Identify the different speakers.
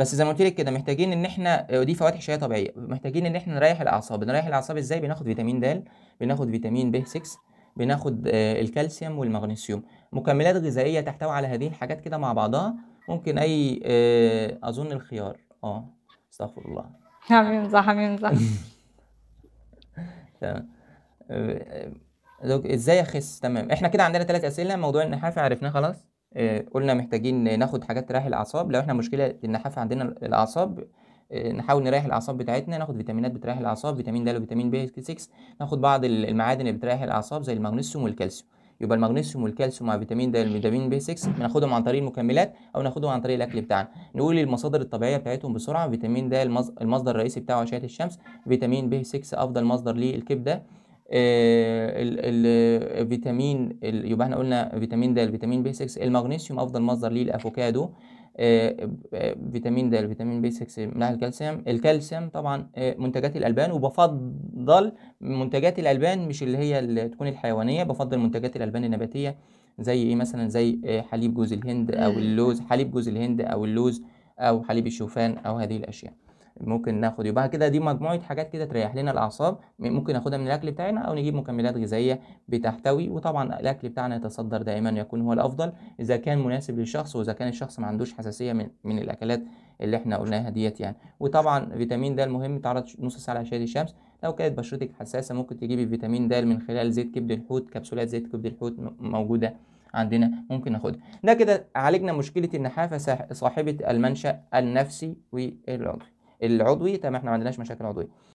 Speaker 1: بس زي ما قلت لك كده محتاجين ان احنا دي فواتح شهيه طبيعيه محتاجين ان احنا نريح الاعصاب نريح الاعصاب ازاي بناخد فيتامين د بناخد فيتامين ب 6 بناخد آه، الكالسيوم والمغنيسيوم مكملات غذائيه تحتوي على هذه الحاجات كده مع بعضها ممكن اي آه، اظن الخيار اه استغفر الله امين صح تمام آه، ازاي اخس تمام احنا كده عندنا ثلاث اسئله موضوع النحافه عرفناه خلاص آه، قلنا محتاجين ناخد حاجات تريح الاعصاب لو احنا مشكله النحافه عندنا الاعصاب آه، نحاول نريح الاعصاب بتاعتنا ناخد فيتامينات بتريح الاعصاب فيتامين د وفيتامين بي 6 ناخد بعض المعادن اللي بتريح الاعصاب زي المغنيسيوم والكالسيوم يبقى المغنيسيوم والكالسيوم مع فيتامين د والفيتامين بي 6 بناخدهم عن طريق المكملات او ناخدهم عن طريق الاكل بتاعنا نقول المصادر الطبيعيه بتاعتهم بسرعه فيتامين د المصدر الرئيسي بتاعه اشعه الشمس فيتامين بي 6 افضل مصدر للكبده آه، الفيتامين يبقى احنا قلنا فيتامين د فيتامين بي 6 المغنيسيوم افضل مصدر ليه الافوكادو آه، آه، فيتامين د فيتامين بي 6 من ناحيه الكالسيوم الكالسيوم طبعا منتجات الالبان وبفضل منتجات الالبان مش اللي هي اللي تكون الحيوانيه بفضل منتجات الالبان النباتيه زي ايه مثلا زي حليب جوز الهند او اللوز حليب جوز الهند او اللوز او حليب الشوفان او هذه الاشياء ممكن ناخد يبقى كده دي مجموعه حاجات كده تريح لنا الاعصاب ممكن ناخدها من الاكل بتاعنا او نجيب مكملات غذائيه بتحتوي وطبعا الاكل بتاعنا يتصدر دائما يكون هو الافضل اذا كان مناسب للشخص واذا كان الشخص ما عندوش حساسيه من من الاكلات اللي احنا قلناها ديت يعني وطبعا فيتامين د المهم تعرض نص ساعه لاشعه الشمس لو كانت بشرتك حساسه ممكن تجيبي فيتامين د من خلال زيت كبد الحوت كبسولات زيت كبد الحوت موجوده عندنا ممكن ناخدها ده كده عالجنا مشكله النحافه صاحبه المنشا النفسي والعضوي العضوي تمام احنا ما عندناش مشاكل عضويه